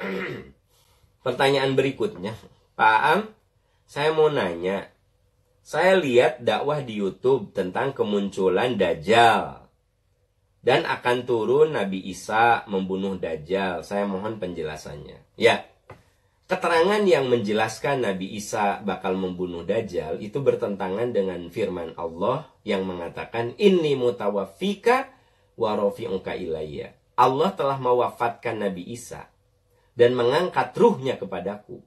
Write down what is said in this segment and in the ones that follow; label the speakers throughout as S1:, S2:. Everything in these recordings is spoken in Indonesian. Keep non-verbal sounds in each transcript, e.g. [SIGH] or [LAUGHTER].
S1: [CLEARS THROAT] Pertanyaan berikutnya, Pak Am, saya mau nanya. Saya lihat dakwah di YouTube tentang kemunculan Dajjal dan akan turun Nabi Isa membunuh Dajjal. Saya mohon penjelasannya. Ya, keterangan yang menjelaskan Nabi Isa bakal membunuh Dajjal itu bertentangan dengan firman Allah yang mengatakan ini mutawafika warofi'uka ilayya. Allah telah mewafatkan Nabi Isa dan mengangkat ruhnya kepadaku.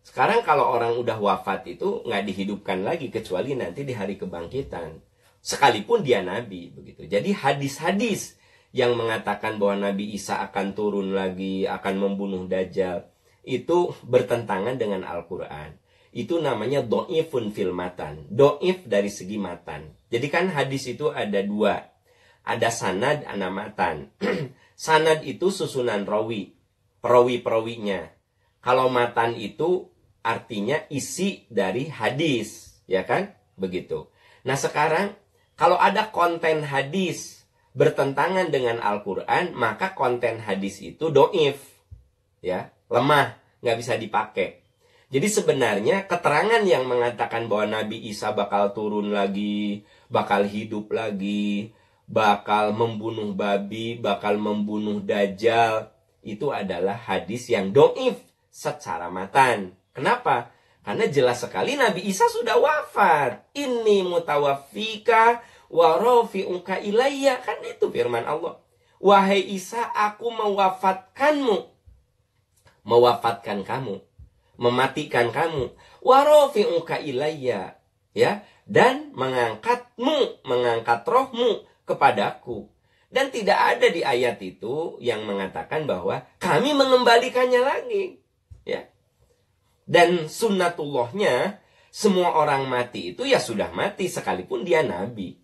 S1: Sekarang kalau orang udah wafat itu nggak dihidupkan lagi kecuali nanti di hari kebangkitan. Sekalipun dia nabi begitu. Jadi hadis-hadis yang mengatakan bahwa Nabi Isa akan turun lagi, akan membunuh Dajjal, itu bertentangan dengan Al-Quran. Itu namanya do'ifun filmatan. Do'if dari segi matan. Jadi kan hadis itu ada dua. Ada sanad, anamatan. matan. [CLEARS THROAT] sanad itu susunan rawi perawi-perawinya. Kalau matan itu artinya isi dari hadis, ya kan? Begitu. Nah, sekarang kalau ada konten hadis bertentangan dengan Al-Qur'an, maka konten hadis itu doif. Ya, lemah, nggak bisa dipakai. Jadi sebenarnya keterangan yang mengatakan bahwa Nabi Isa bakal turun lagi, bakal hidup lagi, bakal membunuh babi, bakal membunuh dajjal, itu adalah hadis yang do'if secara matan. Kenapa? Karena jelas sekali Nabi Isa sudah wafat. Ini mutawafika warofi'uka ilayya. Kan itu firman Allah. Wahai Isa, aku mewafatkanmu. Mewafatkan kamu. Mematikan kamu. Warofi'uka ilayya. Ya, dan mengangkatmu, mengangkat rohmu kepadaku. Dan tidak ada di ayat itu yang mengatakan bahwa kami mengembalikannya lagi. Ya. Dan sunnatullahnya semua orang mati itu ya sudah mati sekalipun dia nabi.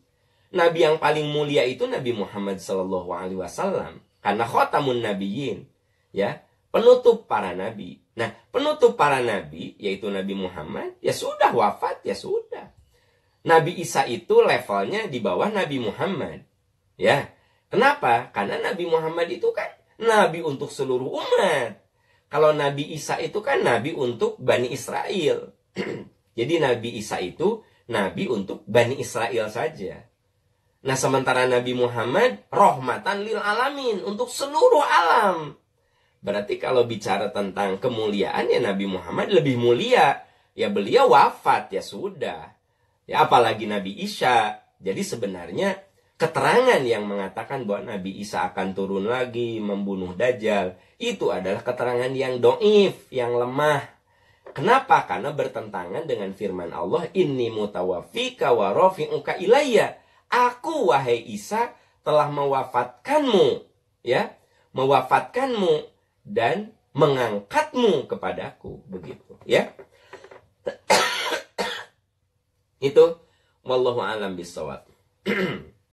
S1: Nabi yang paling mulia itu Nabi Muhammad Shallallahu Alaihi Wasallam karena khotamun nabiyin ya penutup para nabi. Nah, penutup para nabi yaitu Nabi Muhammad ya sudah wafat ya sudah. Nabi Isa itu levelnya di bawah Nabi Muhammad. Ya, Kenapa? Karena Nabi Muhammad itu kan nabi untuk seluruh umat. Kalau Nabi Isa itu kan nabi untuk Bani Israel. [CLEARS THROAT] Jadi Nabi Isa itu nabi untuk Bani Israel saja. Nah, sementara Nabi Muhammad rohmatan lil alamin untuk seluruh alam. Berarti kalau bicara tentang kemuliaan ya Nabi Muhammad lebih mulia. Ya beliau wafat ya sudah. Ya apalagi Nabi Isa. Jadi sebenarnya keterangan yang mengatakan bahwa Nabi Isa akan turun lagi membunuh Dajjal itu adalah keterangan yang doif, yang lemah. Kenapa? Karena bertentangan dengan firman Allah, ini mutawafika wa rafi'uka ilayya. Aku, wahai Isa, telah mewafatkanmu. ya Mewafatkanmu dan mengangkatmu kepadaku. Begitu, ya. [COUGHS] itu, Wallahu alam bisawab. [COUGHS]